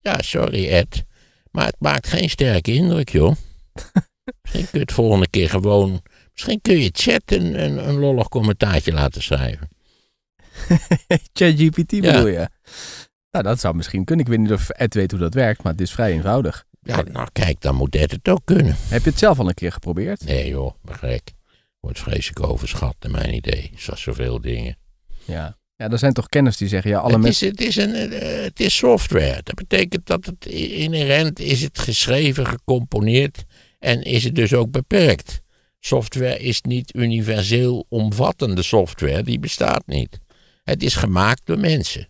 Ja, sorry Ed. Maar het maakt geen sterke indruk, joh. misschien kun je het volgende keer gewoon... Misschien kun je chat een, een, lollig commentaartje laten schrijven. ChatGPT ja. bedoel je? Nou, dat zou misschien kunnen. Ik weet niet of Ed weet hoe dat werkt, maar het is vrij eenvoudig. Ja, nou kijk, dan moet Ed het ook kunnen. Heb je het zelf al een keer geprobeerd? Nee joh, begrijp. Wordt vreselijk overschat, naar mijn idee. Zoals zoveel dingen. Ja. Ja, er zijn toch kenners die zeggen, ja, alle het mensen... Is, het, is eh, het is software. Dat betekent dat het inherent is het geschreven, gecomponeerd en is het dus ook beperkt. Software is niet universeel omvattende software, die bestaat niet. Het is gemaakt door mensen.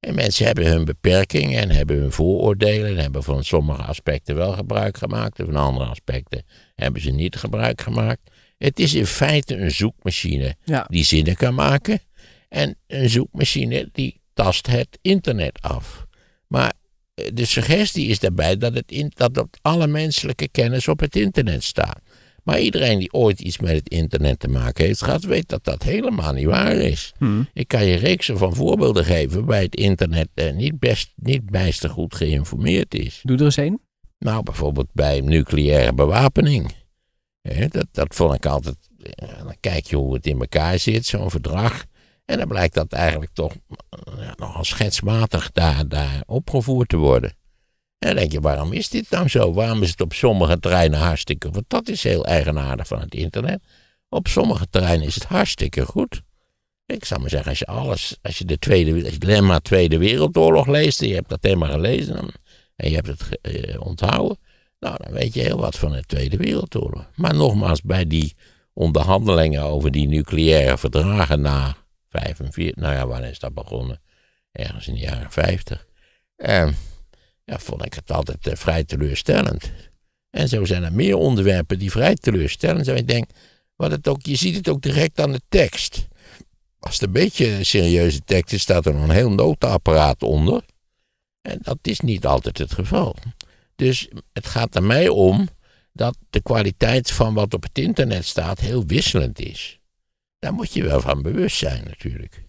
En mensen hebben hun beperkingen en hebben hun vooroordelen en hebben van sommige aspecten wel gebruik gemaakt en van andere aspecten hebben ze niet gebruik gemaakt. Het is in feite een zoekmachine die zinnen kan maken en een zoekmachine die tast het internet af. Maar eh, de suggestie is daarbij dat, het in, dat op alle menselijke kennis op het internet staat. Maar iedereen die ooit iets met het internet te maken heeft gehad, weet dat dat helemaal niet waar is. Hmm. Ik kan je reeksen van voorbeelden geven waarbij het internet eh, niet, best, niet bijster goed geïnformeerd is. Doe er eens één. Nou, bijvoorbeeld bij nucleaire bewapening. dat, dat vond ik altijd. dan kijk je hoe het in elkaar zit, zo'n verdrag. En dan blijkt dat eigenlijk toch ja, nogal schetsmatig daar, daar opgevoerd te worden. En dan denk je, waarom is dit nou zo? Waarom is het op sommige terreinen hartstikke... Want dat is heel eigenaardig van het internet. Op sommige terreinen is het hartstikke goed. Ik zou maar zeggen, als je alles, als je de tweede, als je Tweede Wereldoorlog leest, en je hebt dat thema gelezen en je hebt het eh, onthouden, nou dan weet je heel wat van de Tweede Wereldoorlog. Maar nogmaals, bij die onderhandelingen over die nucleaire verdragen na 45, nou ja, wanneer is dat begonnen? Ergens in de jaren 50. En ehm, ja, vond ik het altijd eh, vrij teleurstellend. En zo zijn er meer onderwerpen die vrij teleurstellend zijn. Ik denk, wat het ook, je ziet het ook direct aan de tekst. Als het een beetje een serieuze tekst is, staat er nog een heel notaapparaat onder. En dat is niet altijd het geval. Dus het gaat er mij om dat de kwaliteit van wat op het internet staat heel wisselend is. Daar moet je wel van bewust zijn natuurlijk.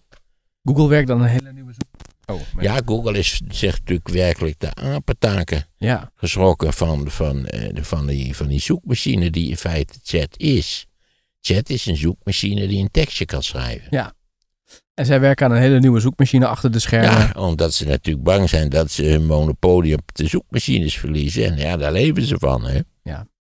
Google werkt dan een hele nieuwe zoek. Oh, ja, Google is zich natuurlijk werkelijk de apentaken ja. geschrokken van, van, eh, van, die, van die zoekmachine die in feite chat is. Chat is een zoekmachine die een tekstje kan schrijven. Ja. En zij werken aan een hele nieuwe zoekmachine achter de schermen. Ja, omdat ze natuurlijk bang zijn dat ze hun monopolie op de zoekmachines verliezen. En ja, daar leven ze van, hè. Ja.